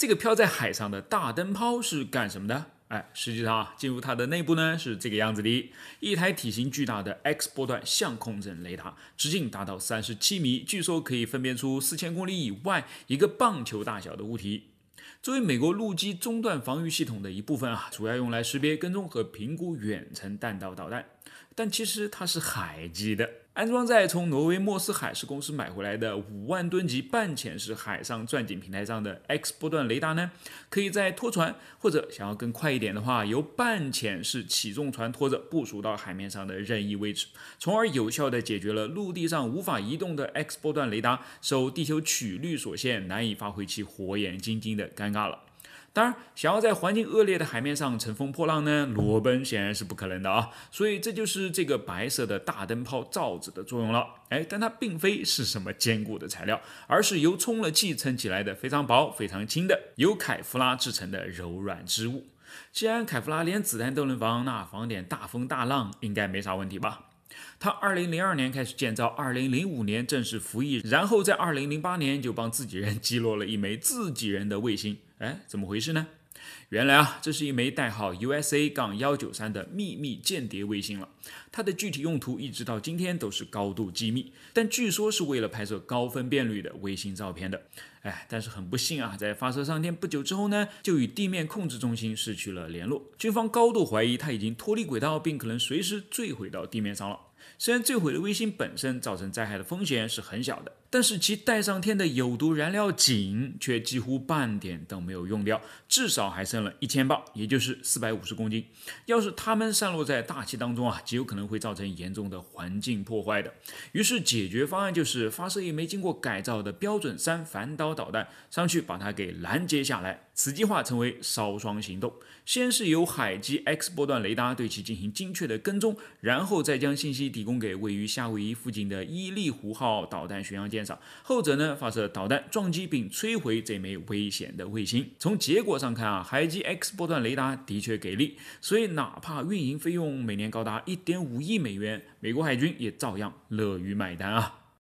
这个飘在海上的大灯泡是干什么的？哎，实际上啊，进入它的内部呢是这个样子的：一台体型巨大的 X 波段相控阵雷达，直径达到三十七米，据说可以分辨出四千公里以外一个棒球大小的物体。作为美国陆基中段防御系统的一部分啊，主要用来识别、跟踪和评估远程弹道导弹。但其实它是海基的。安装在从挪威莫斯海事公司买回来的五万吨级半潜式海上钻井平台上的 X 波段雷达呢，可以在拖船或者想要更快一点的话，由半潜式起重船拖着部署到海面上的任意位置，从而有效地解决了陆地上无法移动的 X 波段雷达受地球曲率所限，难以发挥其火眼金睛的尴尬了。当然，想要在环境恶劣的海面上乘风破浪呢，裸奔显然是不可能的啊。所以这就是这个白色的大灯泡罩子的作用了。哎，但它并非是什么坚固的材料，而是由充了气撑起来的，非常薄、非常轻的由凯夫拉制成的柔软织物。既然凯夫拉连子弹都能防，那防点大风大浪应该没啥问题吧？他二零零二年开始建造，二零零五年正式服役，然后在二零零八年就帮自己人击落了一枚自己人的卫星。哎，怎么回事呢？原来啊，这是一枚代号 USA-193 杠的秘密间谍卫星了。它的具体用途一直到今天都是高度机密，但据说是为了拍摄高分辨率的卫星照片的。哎，但是很不幸啊，在发射上天不久之后呢，就与地面控制中心失去了联络。军方高度怀疑它已经脱离轨道，并可能随时坠毁到地面上了。虽然坠毁的卫星本身造成灾害的风险是很小的，但是其带上天的有毒燃料井却几乎半点都没有用掉，至少还剩了一千磅，也就是四百五十公斤。要是它们散落在大气当中啊，极有可能会造成严重的环境破坏的。于是解决方案就是发射一枚经过改造的标准三反导导弹上去把它给拦截下来。此计划称为“烧霜行动”。先是由海基 X 波段雷达对其进行精确的跟踪，然后再将信息。提供给位于夏威夷附近的伊利湖号导弹巡洋舰上，后者呢发射导弹撞击并摧毁这枚危险的卫星。从结果上看啊，海基 X 波段雷达的确给力，所以哪怕运营费用每年高达一点五亿美元，美国海军也照样乐于买单啊。